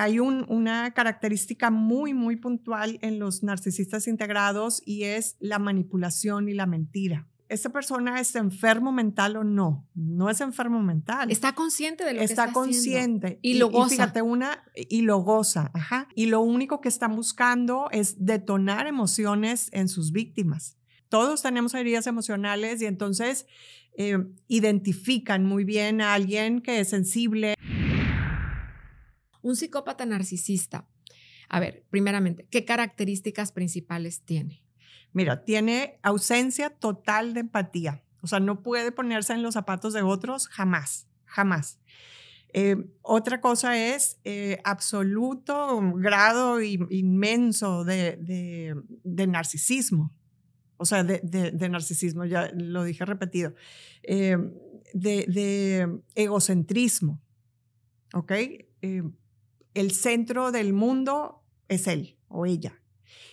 hay una característica muy, muy puntual en los narcisistas integrados y es la manipulación y la mentira. ¿Esta persona es enfermo mental o no? No es enfermo mental. Está consciente de lo está que está consciente. Haciendo. Y, consciente lo Y fíjate, una, y lo goza, Y lo único que está buscando es detonar emociones en sus víctimas. Todos tenemos heridas emocionales y entonces eh, identifican muy bien a alguien que es sensible. Un psicópata narcisista, a ver, primeramente, ¿qué características principales tiene? Mira, tiene ausencia total de empatía. O sea, no puede ponerse en los zapatos de otros jamás, jamás. Eh, otra cosa es eh, absoluto grado inmenso de, narcisismo. O sea, de, narcisismo, ya lo dije repetido. Eh, de, egocentrismo. ¿Ok? el centro del mundo es él o ella.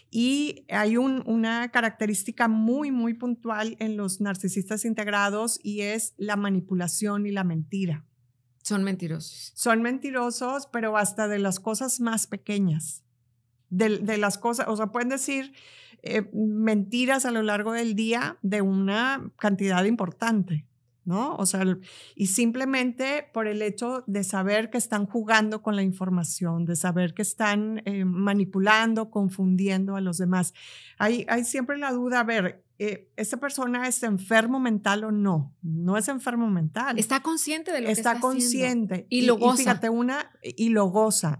Y hay una característica muy, muy puntual en los narcisistas integrados y es la manipulación y la mentira. Son mentirosos. Son mentirosos, pero hasta de las cosas más pequeñas. De, las cosas, o sea, pueden decir eh, mentiras a lo largo del día de una cantidad importante. ¿no? O sea, y simplemente por el hecho de saber que están jugando con la información, de saber que están eh, manipulando, confundiendo a los demás. Hay, hay siempre la duda, a ver, eh, ¿esta persona es enfermo mental o no? No es enfermo mental. Está consciente de lo que está consciente. Haciendo. Y, consciente Y fíjate, una, y lo goza,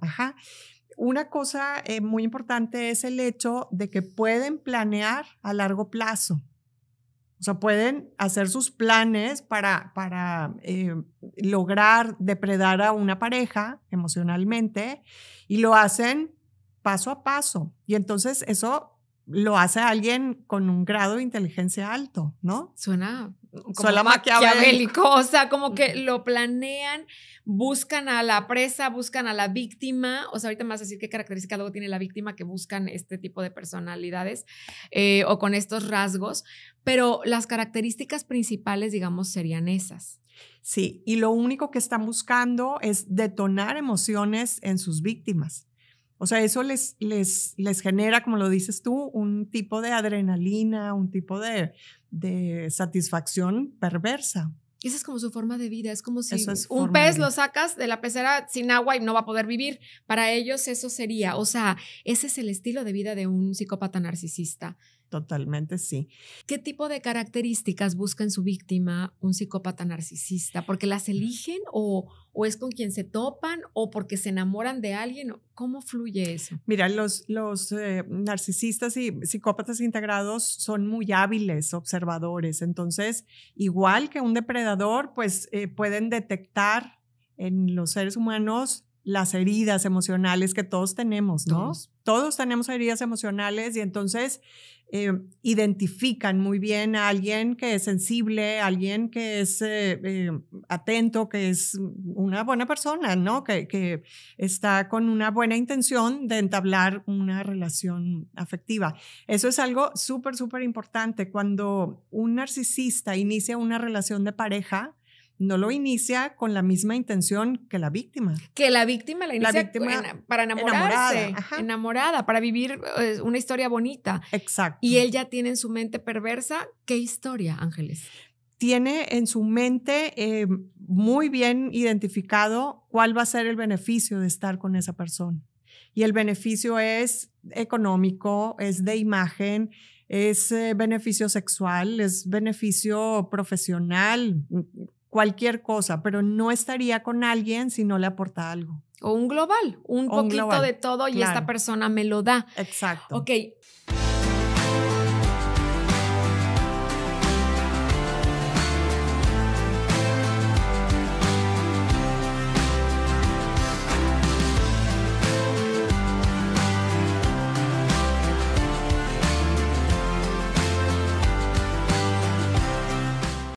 Una cosa eh, muy importante es el hecho de que pueden planear a largo plazo. O sea, pueden hacer sus planes para, para eh, lograr depredar a una pareja emocionalmente y lo hacen paso a paso. Y entonces eso lo hace alguien con un grado de inteligencia alto, ¿no? Suena como maquiavélico, o sea, como que lo planean, buscan a la presa, buscan a la víctima, o sea, ahorita me vas a decir qué característica luego tiene la víctima que buscan este tipo de personalidades eh, o con estos rasgos, pero las características principales, digamos, serían esas. Sí, y lo único que están buscando es detonar emociones en sus víctimas. O sea, eso les, les, les genera, como lo dices tú, un tipo de adrenalina, un tipo de, de satisfacción perversa. Esa es como su forma de vida, es como si un pez lo sacas de la pecera sin agua y no va a poder vivir. Para ellos eso sería, o sea, ese es el estilo de vida de un psicópata narcisista. Totalmente sí. ¿Qué tipo de características busca en su víctima un psicópata narcisista? ¿Porque las mm. eligen o, es con quien se topan o porque se enamoran de alguien? ¿Cómo fluye eso? Mira, los, los eh, narcisistas y psicópatas integrados son muy hábiles observadores. Entonces, igual que un depredador, pues eh, pueden detectar en los seres humanos las heridas emocionales que todos tenemos, ¿no? Todos, tenemos heridas emocionales y entonces eh, identifican muy bien a alguien que es sensible, alguien que es eh, eh, atento, que es una buena persona, ¿no? Que, que está con una buena intención de entablar una relación afectiva. Eso es algo súper, súper importante. Cuando un narcisista inicia una relación de pareja, no lo inicia con la misma intención que la víctima. Que la víctima la inicia para enamorarse, enamorada, para vivir eh, una historia bonita. Exacto. Y él ya tiene en su mente perversa, ¿qué historia, Ángeles? Tiene en su mente eh, muy bien identificado cuál va a ser el beneficio de estar con esa persona. Y el beneficio es económico, es de imagen, es eh, beneficio sexual, es beneficio profesional, cualquier cosa, pero no estaría con alguien si no le aporta algo. O un global, un poquito de todo y esta persona me lo da. Exacto. Ok.